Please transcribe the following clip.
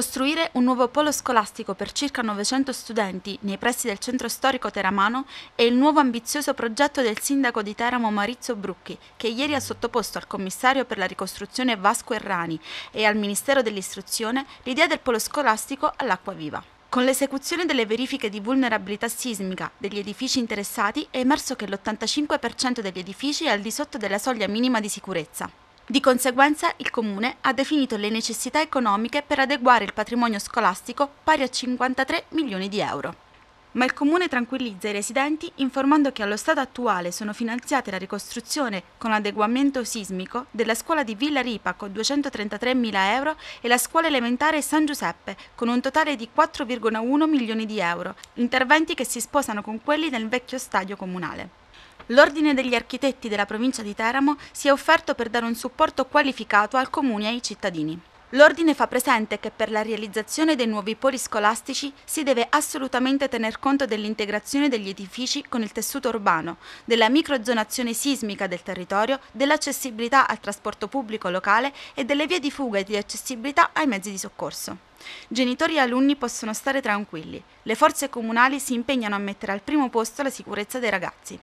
Costruire un nuovo polo scolastico per circa 900 studenti nei pressi del centro storico teramano è il nuovo ambizioso progetto del sindaco di Teramo Maurizio Brucchi, che ieri ha sottoposto al commissario per la ricostruzione Vasco Errani e al Ministero dell'Istruzione l'idea del polo scolastico all'acqua viva. Con l'esecuzione delle verifiche di vulnerabilità sismica degli edifici interessati è emerso che l'85% degli edifici è al di sotto della soglia minima di sicurezza. Di conseguenza il Comune ha definito le necessità economiche per adeguare il patrimonio scolastico pari a 53 milioni di euro. Ma il Comune tranquillizza i residenti informando che allo stato attuale sono finanziate la ricostruzione con adeguamento sismico della scuola di Villa Ripa con 233.000 euro e la scuola elementare San Giuseppe con un totale di 4,1 milioni di euro, interventi che si sposano con quelli del vecchio stadio comunale. L'Ordine degli Architetti della provincia di Teramo si è offerto per dare un supporto qualificato al comune e ai cittadini. L'Ordine fa presente che per la realizzazione dei nuovi poli scolastici si deve assolutamente tener conto dell'integrazione degli edifici con il tessuto urbano, della microzonazione sismica del territorio, dell'accessibilità al trasporto pubblico locale e delle vie di fuga e di accessibilità ai mezzi di soccorso. Genitori e alunni possono stare tranquilli. Le forze comunali si impegnano a mettere al primo posto la sicurezza dei ragazzi.